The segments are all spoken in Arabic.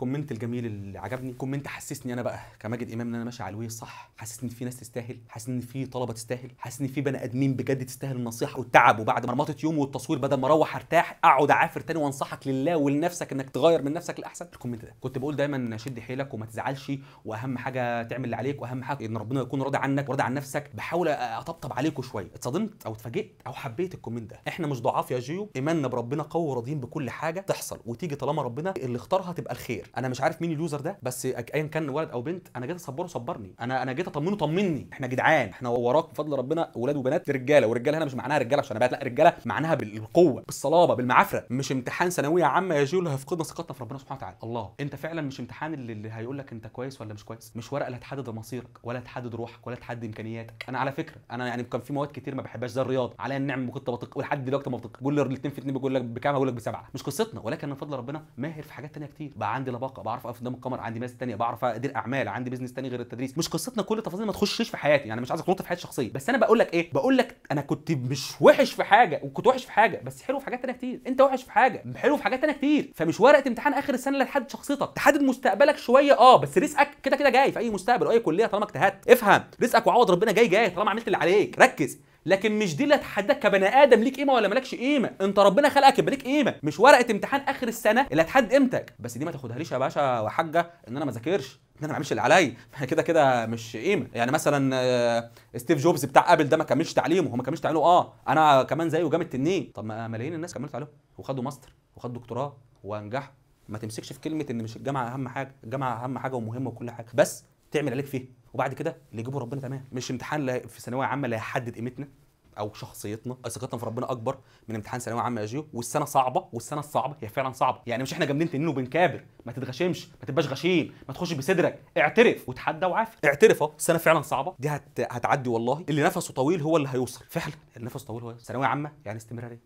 الكومنت الجميل اللي عجبني كومنت حسسني انا بقى كماجد امام ان انا ماشي على الوي صح حسسني ان في ناس تستاهل حسسني ان في طلبه تستاهل حسسني ان في بني ادمين بجد تستاهل النصيحه والتعب وبعد ما رمطت يوم والتصوير بدل ما اروح ارتاح اقعد اعافر تاني وانصحك لله ولنفسك انك تغير من نفسك لاحسن الكومنت ده كنت بقول دايما شد حيلك وما تزعلش واهم حاجه تعمل اللي عليك واهم حاجه ان ربنا يكون راضي عنك وراضي عن نفسك بحاول اطبطب عليكم شويه اتصدمت او اتفاجئت او حبيت الكومنت ده احنا مش ضعاف يا جيو ايماننا بربنا قوي وراضيين بكل حاجه تحصل وتيجي طالما ربنا اللي اختارها تبقى الخير انا مش عارف مين اللوزر ده بس ايا كان ولد او بنت انا جيت اصبره صبرني انا انا جيت اطمنه طمني احنا جدعان احنا وراك بفضل ربنا ولاد وبنات رجاله ورجاله هنا مش معناها رجاله عشان بنات لا رجاله معناها بالقوه بالصلابه بالمعافره مش امتحان ثانويه عامه جيل هيفقدنا ثقتنا في ربنا سبحانه وتعالى الله انت فعلا مش امتحان اللي هيقول لك انت كويس ولا مش كويس مش ورقه اللي هتحدد مصيرك ولا تحدد روحك ولا تحدد امكانياتك انا على فكره انا يعني كان في مواد كتير ما بحبهاش زي الرياضه عليا النعم كنت بطق ولحد دلوقتي ما بطيق بقول الاثنين في اثنين بيقول لك بكام هقول لك بسبعه مش قصتنا ولكن من فضل ربنا ماهر في حاجات ثانيه كتير بقى عندي طبقه بعرف اقف قدام القمر عندي ناس تانية بعرف ادير اعمال عندي بزنس تاني غير التدريس مش قصتنا كل التفاصيل ما تخشش في حياتي يعني مش عايزك تنط في حياتي الشخصيه بس انا بقول لك ايه بقول لك انا كنت مش وحش في حاجه وكنت وحش في حاجه بس حلو في حاجات تانية كتير انت وحش في حاجه حلو في حاجات تانية كتير فمش ورقه امتحان اخر السنه اللي تحدد شخصيتك تحدد مستقبلك شويه اه بس رزقك كده كده جاي في اي مستقبل واي كليه طالما اجتهدت افهم رزقك وعوض ربنا جاي جاي طالما عملت اللي عليك ركز لكن مش دي اللي هتحددك كبني ادم ليك قيمه ولا مالكش قيمه انت ربنا خلقك يبقى ليك قيمه مش ورقه امتحان اخر السنه اللي هتحدد قيمتك بس دي ما تاخدهاليش يا باشا وحاجه ان انا ما ذاكرش ان انا ما اعملش اللي عليا كده كده مش قيمه يعني مثلا آه، ستيف جوبز بتاع ابل ده ما كملش تعليمه هو ما كملش تعليمه اه انا كمان زيه جامد تنين طب ما ملايين الناس كملوا تعليمهم وخدوا ماستر وخدوا دكتوراه وانجحوا ما تمسكش في كلمه ان مش الجامعه اهم حاجه الجامعه اهم حاجه ومهمه وكل حاجه بس تعمل عليك فيه وبعد كده اللي يجيبه ربنا تمام مش امتحان في ثانويه عامه لا يحدد قيمتنا او شخصيتنا ثقتنا في ربنا اكبر من امتحان ثانويه عامه يا جيو والسنه صعبه والسنه الصعبه هي فعلا صعبه يعني مش احنا جامدين تنين وبنكابر ما تتغشمش ما تبقاش غشيم ما تخش بصدرك اعترف وتحدى وعافي اعترف اه السنه فعلا صعبه دي هت... هتعدي والله اللي نفسه طويل هو اللي هيوصل فعلا النفس نفسه طويل هو ثانويه عامه يعني استمراريه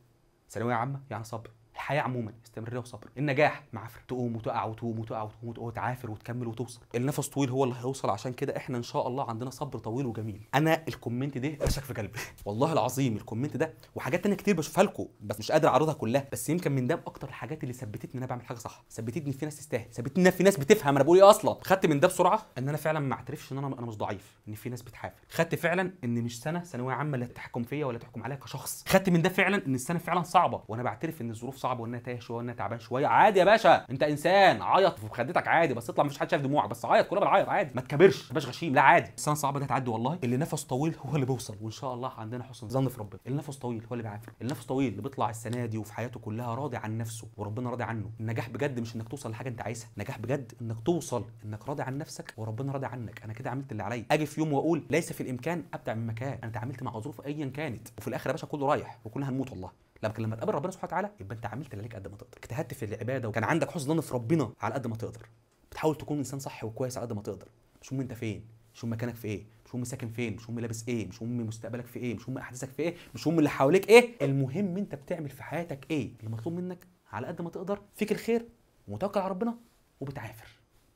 ثانويه عامه يعني صبر الحياه عموما استمراريه وصبر النجاح معافر تقوم وتقع وتقوم وتقع وتقوم وتعافر وتكمل وتوصل النفس طويل هو اللي هيوصل عشان كده احنا ان شاء الله عندنا صبر طويل وجميل انا الكومنت ده ارشك في قلبي والله العظيم الكومنت ده وحاجات تانية كتير بشوفها لكم بس مش قادر اعرضها كلها بس يمكن من ده اكتر الحاجات اللي ثبتتني ان انا بعمل حاجه صح ثبتتني في ناس تستاهل ثبتتني في ناس بتفهم انا بقول ايه اصلا خدت من ده بسرعه ان انا فعلا ما اعترفش ان انا انا مش ضعيف ان في ناس بتحافل خدت فعلا ان مش سنه ثانويه عامه لا تحكم فيا ولا تحكم عليا كشخص خدت من ده فعلا ان السنه فعلا صعبه وانا بعترف ان الظروف صعبه صعب وانها تايه شويه وانها تعبان شويه عادي يا باشا انت انسان عيط في خدتك عادي بس اطلع مفيش حد شايف دموعك بس عيط كلنا بنعيط عادي ما تكبرش ما تبقاش غشيم لا عادي السنه الصعبه دي هتعدي والله اللي نفس طويل هو اللي بيوصل وان شاء الله عندنا حسن ظن في ربنا اللي نفس طويل هو اللي بيعافر اللي نفس طويل اللي بيطلع السنه دي وفي حياته كلها راضي عن نفسه وربنا راضي عنه النجاح بجد مش انك توصل لحاجه انت عايزها النجاح بجد انك توصل انك راضي عن نفسك وربنا راضي عنك انا كده عملت اللي عليا اجي في يوم واقول ليس في الامكان ابدع من مكان انا تعاملت مع ظروف ايا كانت وفي الاخر يا باشا كله رايح وكلنا هنموت والله لكن لما تقابل ربنا سبحانه وتعالى يبقى انت عملت اللي عليك قد ما تقدر اجتهدت في العباده وكان عندك حسن ظن في ربنا على قد ما تقدر بتحاول تكون انسان صح وكويس على قد ما تقدر مش انت فين مش مكانك في ايه مش مهم ساكن فين مش مهم لابس ايه مش مهم مستقبلك في ايه مش مهم احداثك في ايه مش مهم اللي حواليك ايه المهم انت بتعمل في حياتك ايه اللي مطلوب منك على قد ما تقدر فيك الخير ومتوكل على ربنا وبتعافر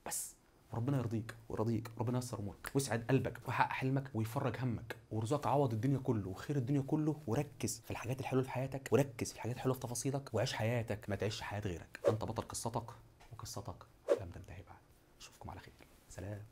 بس ربنا يرضيك ويرضيك ربنا ييسر امورك ويسعد قلبك ويحقق حلمك ويفرج همك ورزقك عوض الدنيا كله وخير الدنيا كله وركز في الحاجات الحلوه في حياتك وركز في الحاجات الحلوه في تفاصيلك وعيش حياتك ما تعيش حياه غيرك انت بطل قصتك وقصتك لم تنتهي بعد اشوفكم على خير سلام